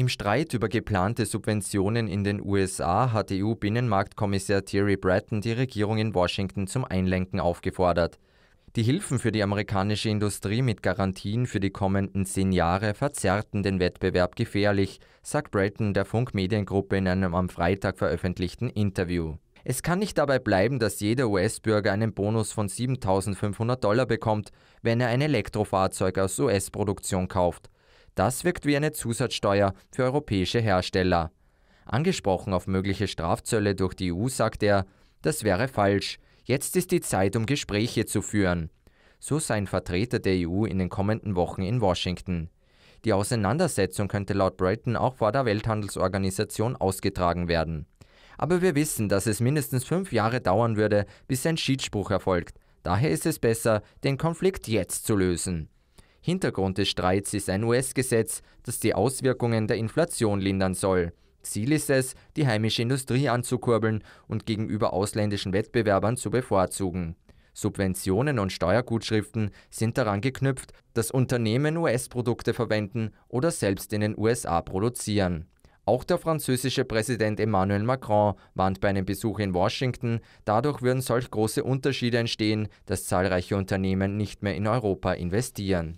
Im Streit über geplante Subventionen in den USA hat EU-Binnenmarktkommissär Thierry Breton die Regierung in Washington zum Einlenken aufgefordert. Die Hilfen für die amerikanische Industrie mit Garantien für die kommenden zehn Jahre verzerrten den Wettbewerb gefährlich, sagt Breton der Funkmediengruppe in einem am Freitag veröffentlichten Interview. Es kann nicht dabei bleiben, dass jeder US-Bürger einen Bonus von 7500 Dollar bekommt, wenn er ein Elektrofahrzeug aus US-Produktion kauft. Das wirkt wie eine Zusatzsteuer für europäische Hersteller. Angesprochen auf mögliche Strafzölle durch die EU sagt er, das wäre falsch. Jetzt ist die Zeit, um Gespräche zu führen. So seien Vertreter der EU in den kommenden Wochen in Washington. Die Auseinandersetzung könnte laut Brighton auch vor der Welthandelsorganisation ausgetragen werden. Aber wir wissen, dass es mindestens fünf Jahre dauern würde, bis ein Schiedsspruch erfolgt. Daher ist es besser, den Konflikt jetzt zu lösen. Hintergrund des Streits ist ein US-Gesetz, das die Auswirkungen der Inflation lindern soll. Ziel ist es, die heimische Industrie anzukurbeln und gegenüber ausländischen Wettbewerbern zu bevorzugen. Subventionen und Steuergutschriften sind daran geknüpft, dass Unternehmen US-Produkte verwenden oder selbst in den USA produzieren. Auch der französische Präsident Emmanuel Macron warnt bei einem Besuch in Washington, dadurch würden solch große Unterschiede entstehen, dass zahlreiche Unternehmen nicht mehr in Europa investieren.